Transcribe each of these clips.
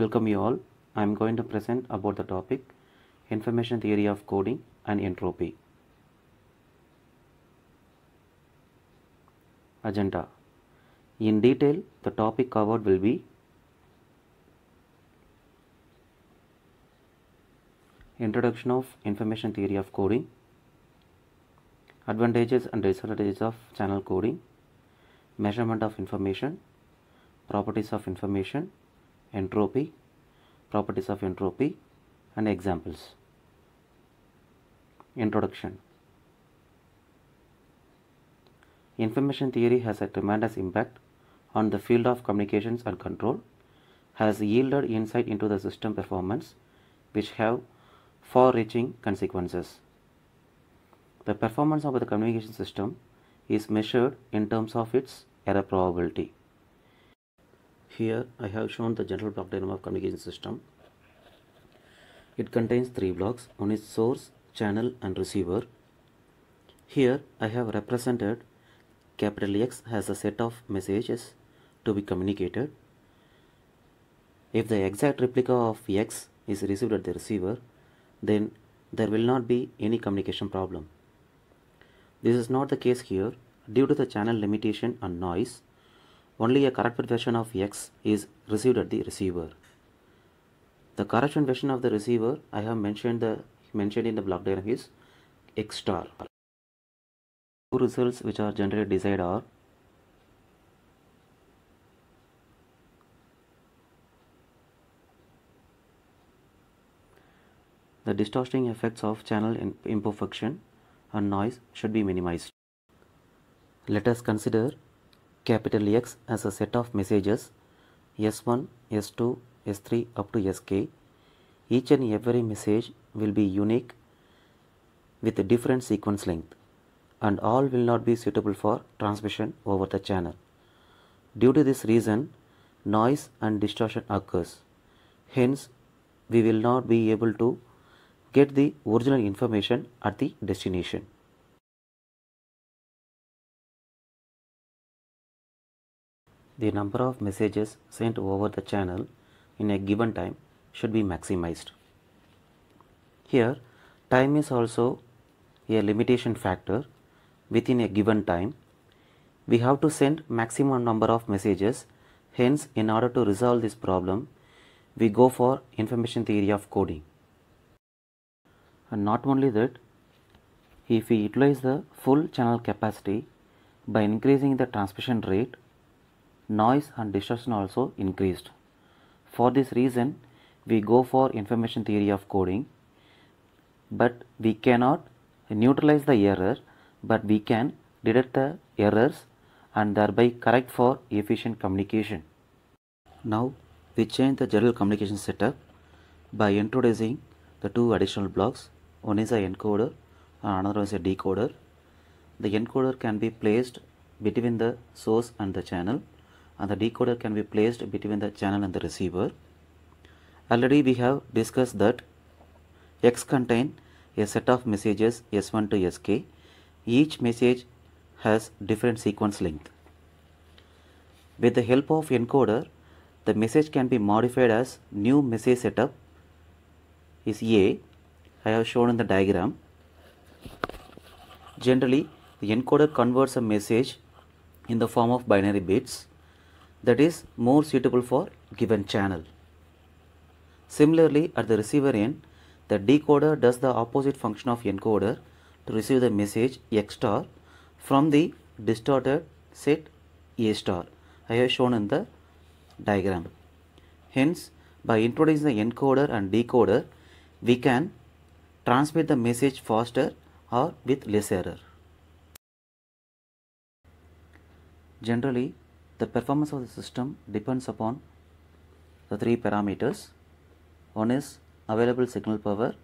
Welcome you all. I am going to present about the topic Information Theory of Coding and Entropy. Agenda In detail, the topic covered will be Introduction of Information Theory of Coding Advantages and disadvantages of channel coding Measurement of information Properties of information entropy, properties of entropy and examples. Introduction Information theory has a tremendous impact on the field of communications and control, has yielded insight into the system performance which have far-reaching consequences. The performance of the communication system is measured in terms of its error probability. Here I have shown the general block diagram of communication system. It contains three blocks. One is source, channel and receiver. Here I have represented capital X as a set of messages to be communicated. If the exact replica of X is received at the receiver, then there will not be any communication problem. This is not the case here due to the channel limitation and noise only a corrected version of x is received at the receiver. The correction version of the receiver I have mentioned the mentioned in the block diagram is x star. Two results which are generally desired are the distorting effects of channel imperfection and noise should be minimized. Let us consider capital X as a set of messages S1, S2, S3 up to Sk. Each and every message will be unique with a different sequence length and all will not be suitable for transmission over the channel. Due to this reason, noise and distortion occurs. Hence, we will not be able to get the original information at the destination. The number of messages sent over the channel in a given time should be maximized. Here, time is also a limitation factor within a given time. We have to send maximum number of messages. Hence, in order to resolve this problem, we go for information theory of coding. And not only that, if we utilize the full channel capacity by increasing the transmission rate, noise and distortion also increased. For this reason, we go for information theory of coding, but we cannot neutralize the error, but we can detect the errors and thereby correct for efficient communication. Now, we change the general communication setup by introducing the two additional blocks. One is an encoder and another is a decoder. The encoder can be placed between the source and the channel and the decoder can be placed between the channel and the receiver. Already we have discussed that X contain a set of messages S1 to SK. Each message has different sequence length. With the help of encoder, the message can be modified as new message setup is A. I have shown in the diagram. Generally, the encoder converts a message in the form of binary bits that is more suitable for given channel. Similarly, at the receiver end, the decoder does the opposite function of encoder to receive the message X star from the distorted set A star I have shown in the diagram. Hence, by introducing the encoder and decoder, we can transmit the message faster or with less error. Generally, the performance of the system depends upon the three parameters. One is available signal power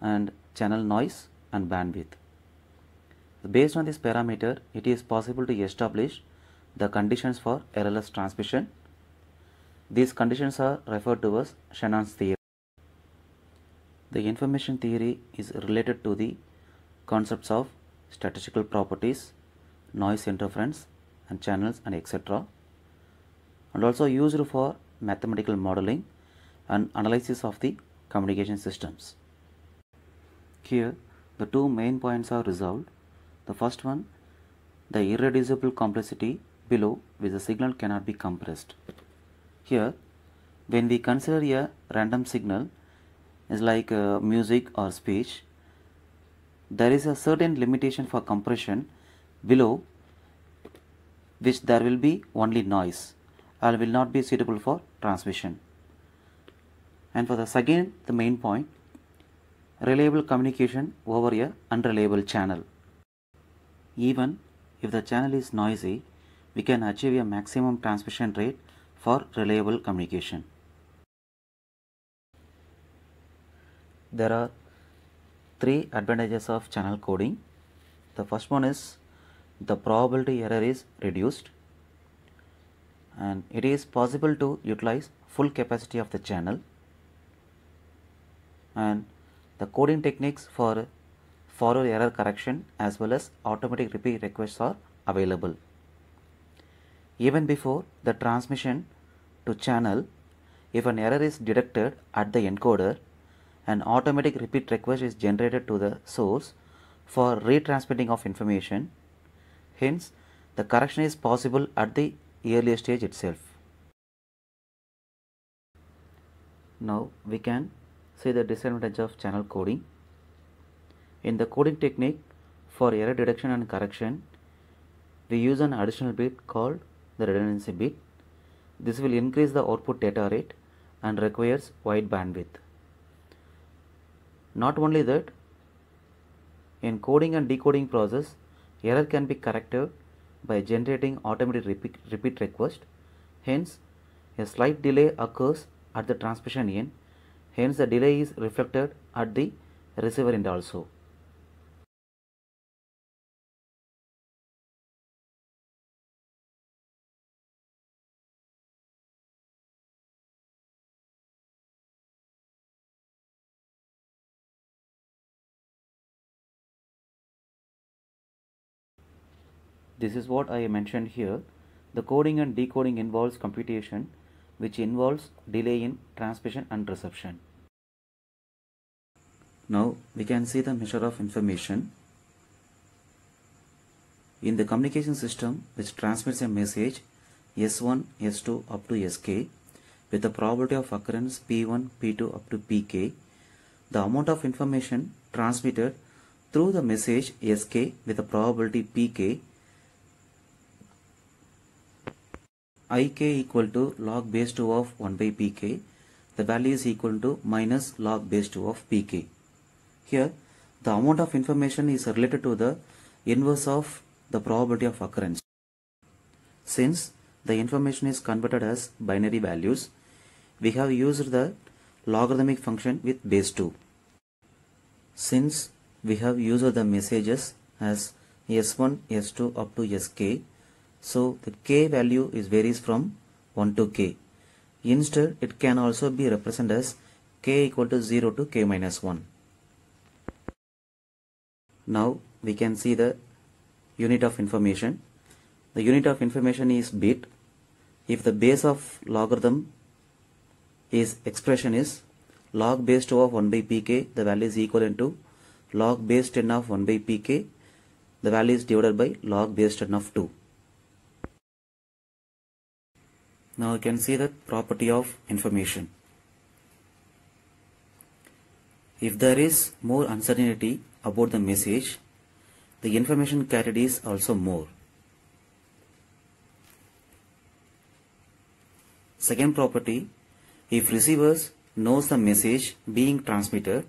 and channel noise and bandwidth. Based on this parameter, it is possible to establish the conditions for errorless transmission. These conditions are referred to as Shannon's theory. The information theory is related to the concepts of statistical properties, noise interference and channels and etc. And also used for mathematical modeling and analysis of the communication systems. Here the two main points are resolved. The first one, the irreducible complexity below which the signal cannot be compressed. Here, when we consider a random signal is like uh, music or speech, there is a certain limitation for compression below which there will be only noise and will not be suitable for transmission. And for this again the main point reliable communication over a unreliable channel. Even if the channel is noisy, we can achieve a maximum transmission rate for reliable communication. There are three advantages of channel coding. The first one is the probability error is reduced and it is possible to utilize full capacity of the channel and the coding techniques for forward error correction as well as automatic repeat requests are available. Even before the transmission to channel, if an error is detected at the encoder, an automatic repeat request is generated to the source for retransmitting of information Hence, the correction is possible at the earlier stage itself. Now, we can see the disadvantage of channel coding. In the coding technique for error detection and correction, we use an additional bit called the redundancy bit. This will increase the output data rate and requires wide bandwidth. Not only that, in coding and decoding process, Error can be corrected by generating automated repeat, repeat request. Hence, a slight delay occurs at the transmission end. Hence, the delay is reflected at the receiver end also. This is what I mentioned here. The coding and decoding involves computation, which involves delay in transmission and reception. Now we can see the measure of information. In the communication system which transmits a message S1, S2 up to Sk with the probability of occurrence P1, P2 up to Pk, the amount of information transmitted through the message Sk with the probability Pk ik equal to log base 2 of 1 by pk. The value is equal to minus log base 2 of pk. Here, the amount of information is related to the inverse of the probability of occurrence. Since the information is converted as binary values, we have used the logarithmic function with base 2. Since we have used the messages as s1, s2 up to sk, so the k value is varies from 1 to k. Instead, it can also be represented as k equal to 0 to k minus 1. Now we can see the unit of information. The unit of information is bit. If the base of logarithm is expression is log base 2 of 1 by pk, the value is equivalent to log base 10 of 1 by pk, the value is divided by log base 10 of 2. Now you can see the property of information. If there is more uncertainty about the message, the information carried is also more. Second property, if receivers knows the message being transmitted,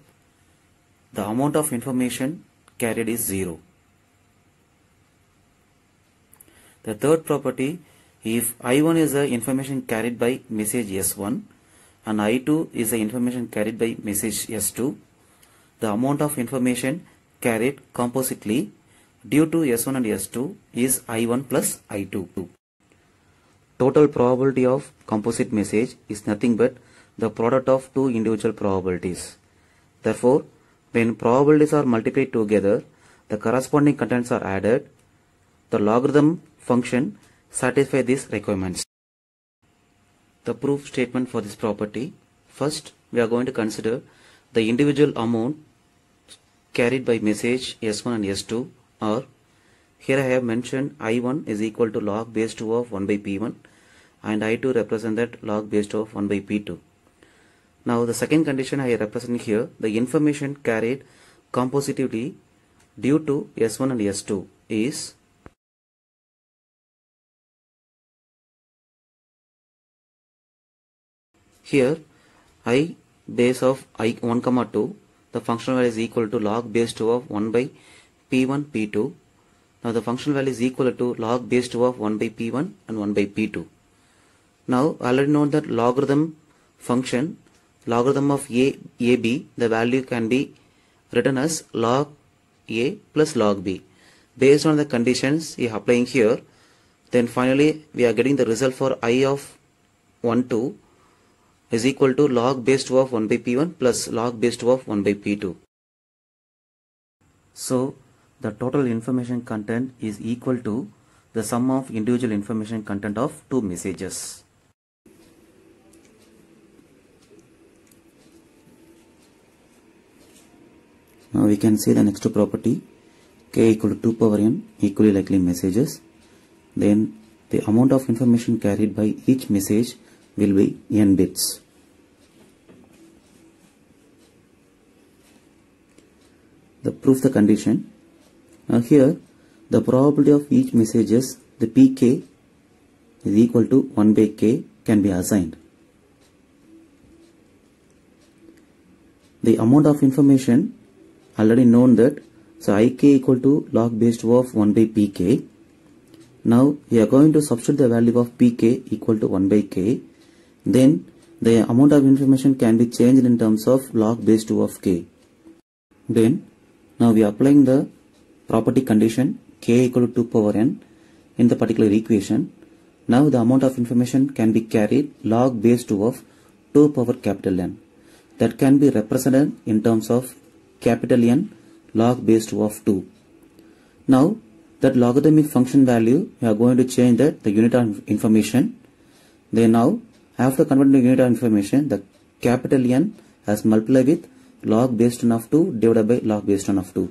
the amount of information carried is zero. The third property if I1 is the information carried by message S1 and I2 is the information carried by message S2, the amount of information carried compositely due to S1 and S2 is I1 plus I2. Total probability of composite message is nothing but the product of two individual probabilities. Therefore, when probabilities are multiplied together, the corresponding contents are added, the logarithm function satisfy these requirements. The proof statement for this property. First, we are going to consider the individual amount carried by message S1 and S2 or here I have mentioned I1 is equal to log base 2 of 1 by P1 and I2 represent that log base 2 of 1 by P2. Now the second condition I represent here the information carried compositively due to S1 and S2 is Here i base of i 1 comma 2 the functional value is equal to log base 2 of 1 by p1 p2 now the functional value is equal to log base 2 of 1 by p1 and 1 by p2 now already know that logarithm function logarithm of a ab the value can be written as log a plus log b based on the conditions we are applying here then finally we are getting the result for i of 1 2 is equal to log base 2 of 1 by p1 plus log base 2 of 1 by p2. So the total information content is equal to the sum of individual information content of two messages. Now we can see the next property k equal to 2 power n equally likely messages. Then the amount of information carried by each message will be n bits. The proof the condition. Now here the probability of each messages the pk is equal to 1 by k can be assigned. The amount of information already known that so ik equal to log base 2 of 1 by pk. Now we are going to substitute the value of pk equal to 1 by k then the amount of information can be changed in terms of log base 2 of k. Then now we are applying the property condition k equal to 2 power n in the particular equation. Now the amount of information can be carried log base 2 of 2 power capital N. That can be represented in terms of capital N log base 2 of 2. Now that logarithmic function value we are going to change that the unit of information. Then now after converting to unit information, the capital N has multiplied with log based on of 2 divided by log based on of 2.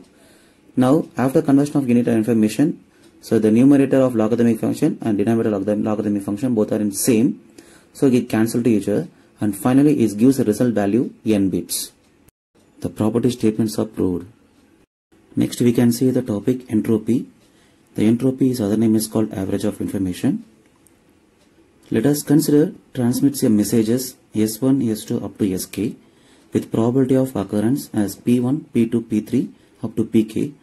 Now, after conversion of unit information, so the numerator of logarithmic function and denominator of logarithmic function both are in same. So get cancel to each other and finally it gives a result value n bits. The property statements are proved. Next we can see the topic entropy. The entropy is other name is called average of information. Let us consider transmits a messages S1, S2 up to Sk with probability of occurrence as P1, P2, P3 up to Pk.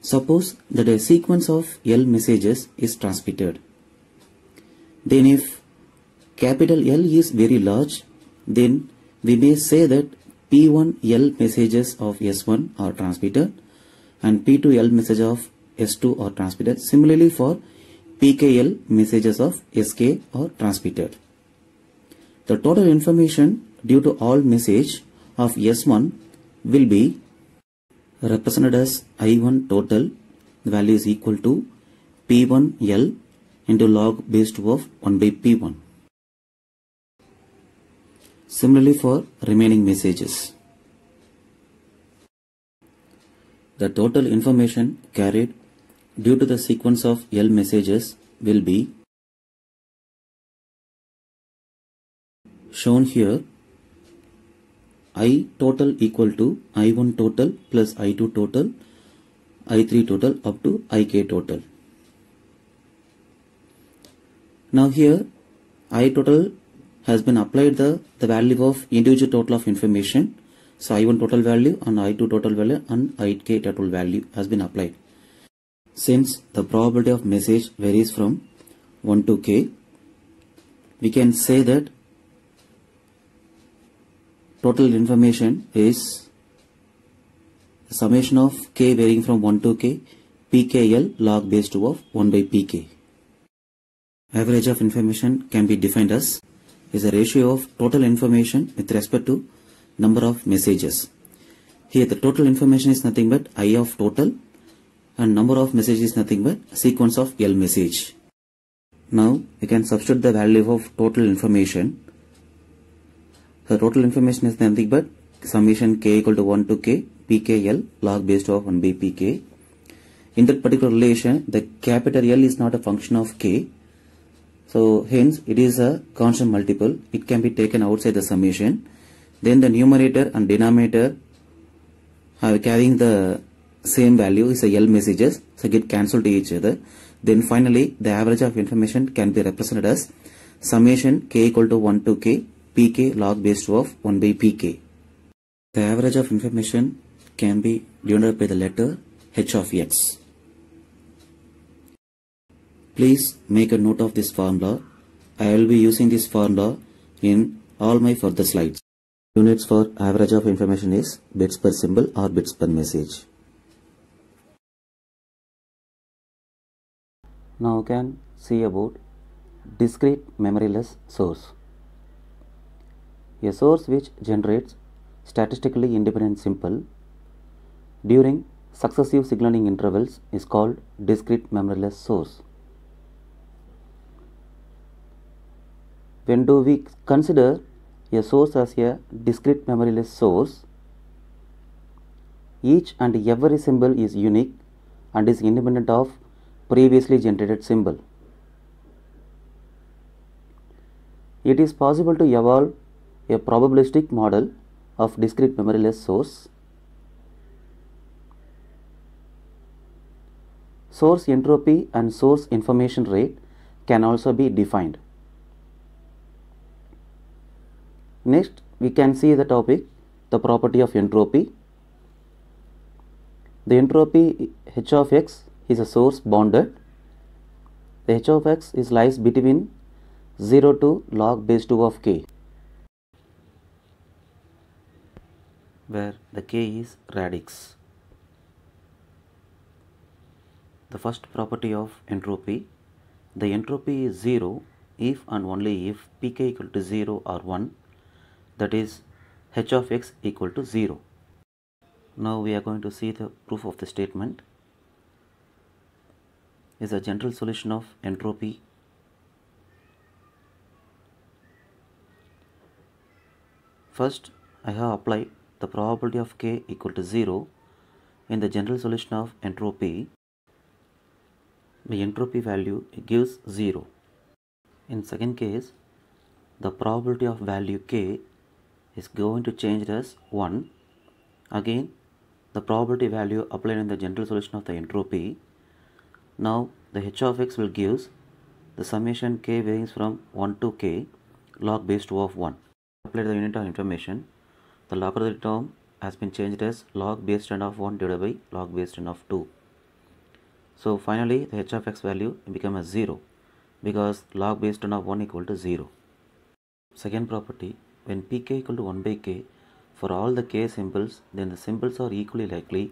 Suppose that a sequence of L messages is transmitted. Then if capital L is very large, then we may say that P1 L messages of S1 are transmitted and P2 L message of S2 are transmitted. Similarly for PKL messages of SK or transmitter. The total information due to all message of S1 will be represented as I1 total value is equal to P1L into log base 2 of 1 by P1. Similarly for remaining messages. The total information carried due to the sequence of L messages will be shown here I total equal to I1 total plus I2 total I3 total up to IK total. Now here I total has been applied the, the value of individual total of information. So I1 total value and I2 total value and IK total value has been applied. Since the probability of message varies from 1 to k, we can say that total information is the summation of k varying from 1 to k pkl log base 2 of 1 by pk. Average of information can be defined as is a ratio of total information with respect to number of messages. Here the total information is nothing but I of total and number of message is nothing but sequence of L message. Now we can substitute the value of total information. So total information is nothing but summation k equal to 1 to k pkl log based of 1 by pk. In that particular relation the capital L is not a function of k. So hence it is a constant multiple. It can be taken outside the summation. Then the numerator and denominator are carrying the same value is a L messages so get cancelled to each other then finally the average of information can be represented as summation k equal to 1 to k pk log base 2 of 1 by pk the average of information can be denoted by the letter h of x please make a note of this formula I will be using this formula in all my further slides. Units for average of information is bits per symbol or bits per message. Now we can see about discrete memoryless source. A source which generates statistically independent simple during successive signaling intervals is called discrete memoryless source. When do we consider a source as a discrete memoryless source? Each and every symbol is unique and is independent of previously generated symbol. It is possible to evolve a probabilistic model of discrete memoryless source. Source entropy and source information rate can also be defined. Next, we can see the topic, the property of entropy. The entropy h of x is a source bounded. The h of x is lies between 0 to log base 2 of k where the k is radix. The first property of entropy, the entropy is 0 if and only if pk equal to 0 or 1 that is h of x equal to 0. Now we are going to see the proof of the statement is a general solution of entropy First, I have applied the probability of k equal to 0 in the general solution of entropy. The entropy value gives 0. In second case, the probability of value k is going to change as 1. Again, the probability value applied in the general solution of the entropy now the h of x will gives the summation k varies from 1 to k log base 2 of 1. Apply the unit of information. The log of the term has been changed as log base 10 of 1 divided by log base 10 of 2. So finally the h of x value becomes 0 because log base 10 of 1 equal to 0. Second property when pk equal to 1 by k for all the k symbols then the symbols are equally likely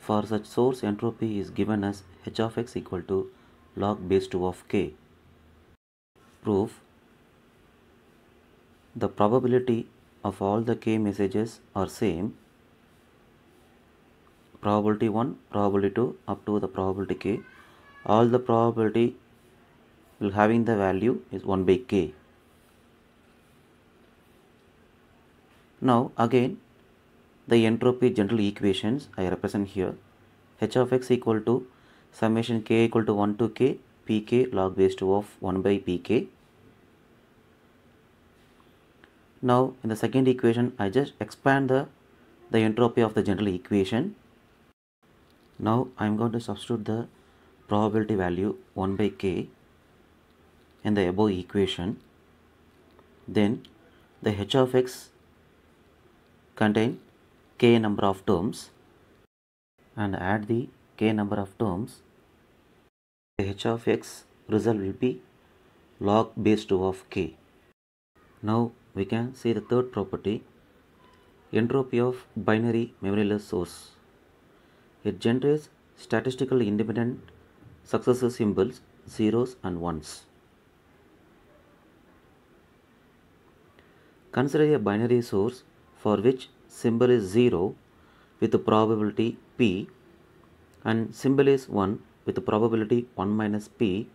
for such source entropy is given as h of x equal to log base 2 of k. Proof The probability of all the k messages are same probability 1 probability 2 up to the probability k all the probability will having the value is 1 by k now again the entropy general equations i represent here h of x equal to summation k equal to 1 to k pk log base 2 of 1 by pk. Now in the second equation I just expand the, the entropy of the general equation. Now I am going to substitute the probability value 1 by k in the above equation. Then the h of x contain k number of terms and add the k number of terms, h of x result will be log base 2 of k. Now we can see the third property, entropy of binary memoryless source. It generates statistically independent successive symbols, zeros and ones. Consider a binary source for which symbol is 0 with a probability p and symbol is 1 with probability 1 minus p.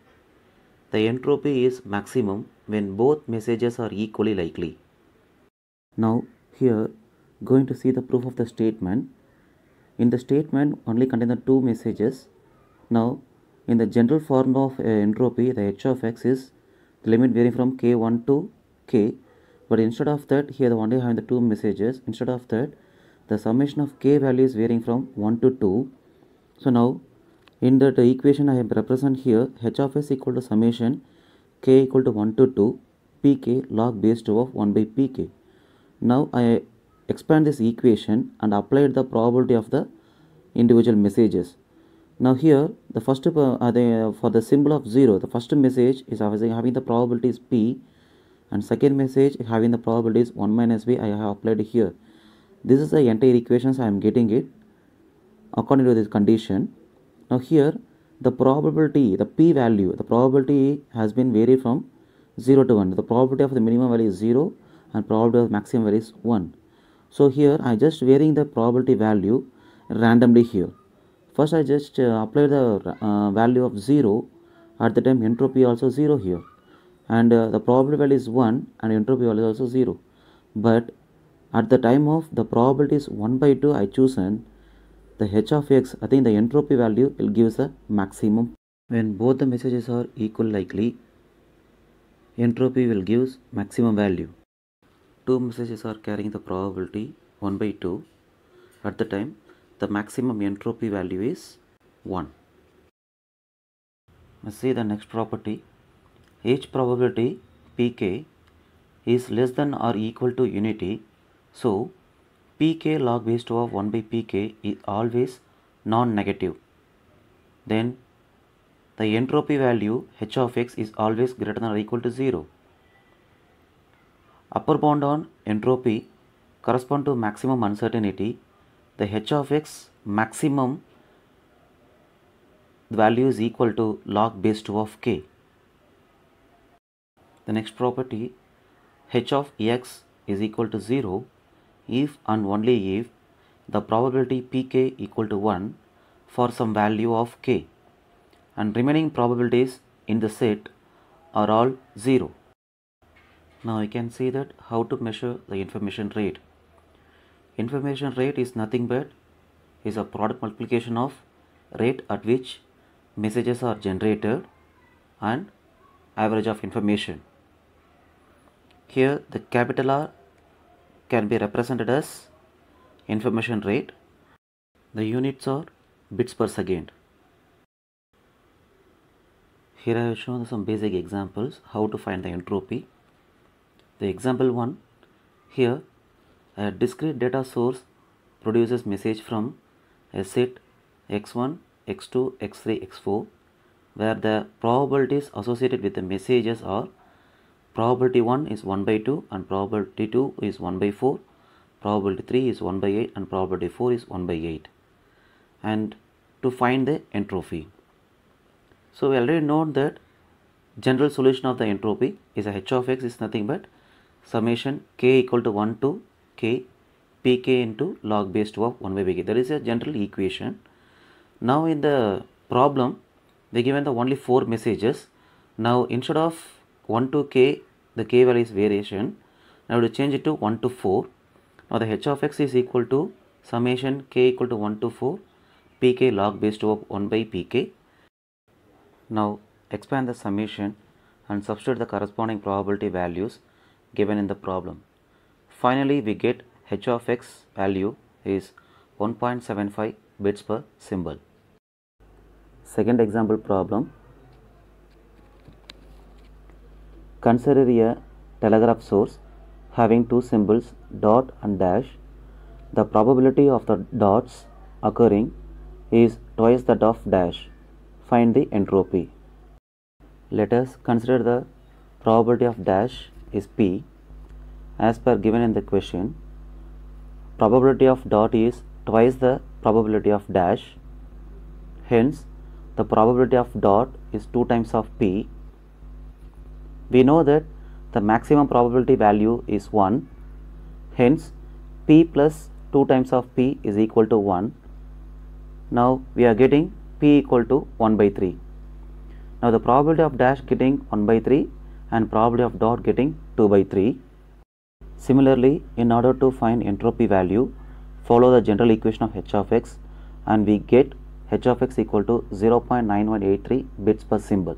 The entropy is maximum when both messages are equally likely. Now here going to see the proof of the statement. In the statement only contain the two messages. Now in the general form of uh, entropy the h of x is the limit varying from k1 to k but instead of that here the only having the two messages instead of that the summation of k values varying from 1 to 2 so now in that equation I am represent here h of s equal to summation k equal to 1 to 2 pk log base 2 of 1 by pk. Now I expand this equation and apply the probability of the individual messages. Now here the first uh, the, for the symbol of 0 the first message is having the probability is p and second message having the probability is 1 minus b I have applied here. This is the entire equations I am getting it according to this condition. Now here the probability, the p value, the probability has been varied from 0 to 1. The probability of the minimum value is 0 and probability of maximum value is 1. So here I just varying the probability value randomly here. First I just uh, apply the uh, value of 0 at the time entropy also 0 here and uh, the probability value is 1 and entropy value is also 0. But at the time of the probability is 1 by 2 I choose and the h of x, I think the entropy value will us the maximum. When both the messages are equal likely, entropy will us maximum value. Two messages are carrying the probability 1 by 2. At the time, the maximum entropy value is 1. Let's see the next property. H probability pk is less than or equal to unity. So, pk log base 2 of 1 by pk is always non-negative then the entropy value h of x is always greater than or equal to 0. Upper bound on entropy correspond to maximum uncertainty. The h of x maximum value is equal to log base 2 of k. The next property h of x is equal to 0 if and only if the probability pk equal to 1 for some value of k and remaining probabilities in the set are all 0. Now you can see that how to measure the information rate. Information rate is nothing but is a product multiplication of rate at which messages are generated and average of information. Here the capital R can be represented as information rate. The units are bits per second. Here I have shown some basic examples how to find the entropy. The example 1 here a discrete data source produces message from a set x1, x2, x3, x4 where the probabilities associated with the messages are probability 1 is 1 by 2 and probability 2 is 1 by 4 probability 3 is 1 by 8 and probability 4 is 1 by 8 and to find the entropy so we already know that general solution of the entropy is a h of x is nothing but summation k equal to 1 to k pk into log base 2 of 1 by p k. That is a general equation. Now in the problem, they given the only four messages. Now instead of 1 to k, the k value is variation. Now to change it to 1 to 4. Now the h of x is equal to summation k equal to 1 to 4 pk log base 2 of 1 by pk. Now expand the summation and substitute the corresponding probability values given in the problem. Finally, we get h of x value is 1.75 bits per symbol. Second example problem Consider a telegraph source having two symbols dot and dash. The probability of the dots occurring is twice that of dash. Find the entropy. Let us consider the probability of dash is p as per given in the question. Probability of dot is twice the probability of dash. Hence, the probability of dot is 2 times of p we know that the maximum probability value is 1. Hence, p plus 2 times of p is equal to 1. Now, we are getting p equal to 1 by 3. Now, the probability of dash getting 1 by 3 and probability of dot getting 2 by 3. Similarly, in order to find entropy value, follow the general equation of h of x and we get h of x equal to 0.9183 bits per symbol.